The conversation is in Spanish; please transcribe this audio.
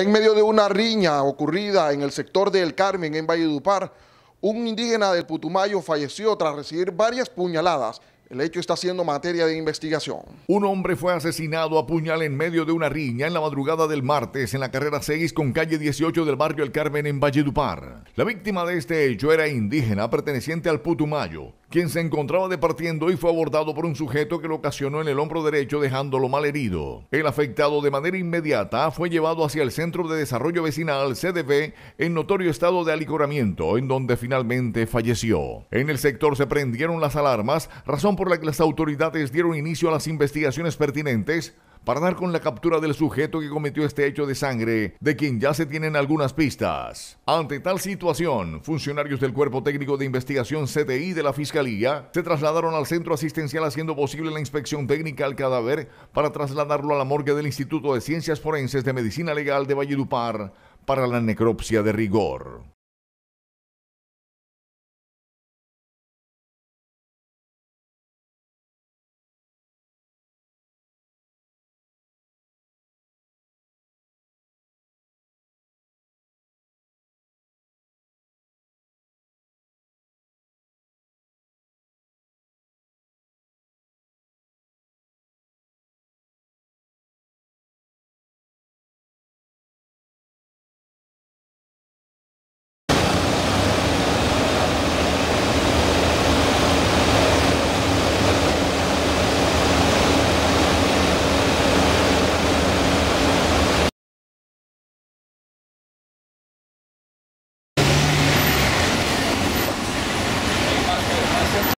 En medio de una riña ocurrida en el sector de El Carmen, en Valledupar, un indígena del Putumayo falleció tras recibir varias puñaladas. El hecho está siendo materia de investigación. Un hombre fue asesinado a puñal en medio de una riña en la madrugada del martes en la carrera 6 con calle 18 del barrio El Carmen en Valledupar. La víctima de este hecho era indígena perteneciente al Putumayo quien se encontraba departiendo y fue abordado por un sujeto que lo ocasionó en el hombro derecho dejándolo mal herido. El afectado de manera inmediata fue llevado hacia el Centro de Desarrollo Vecinal CDB en notorio estado de alicoramiento, en donde finalmente falleció. En el sector se prendieron las alarmas, razón por la que las autoridades dieron inicio a las investigaciones pertinentes para dar con la captura del sujeto que cometió este hecho de sangre, de quien ya se tienen algunas pistas. Ante tal situación, funcionarios del Cuerpo Técnico de Investigación CTI de la Fiscalía se trasladaron al centro asistencial haciendo posible la inspección técnica al cadáver para trasladarlo a la morgue del Instituto de Ciencias Forenses de Medicina Legal de Valledupar para la necropsia de rigor.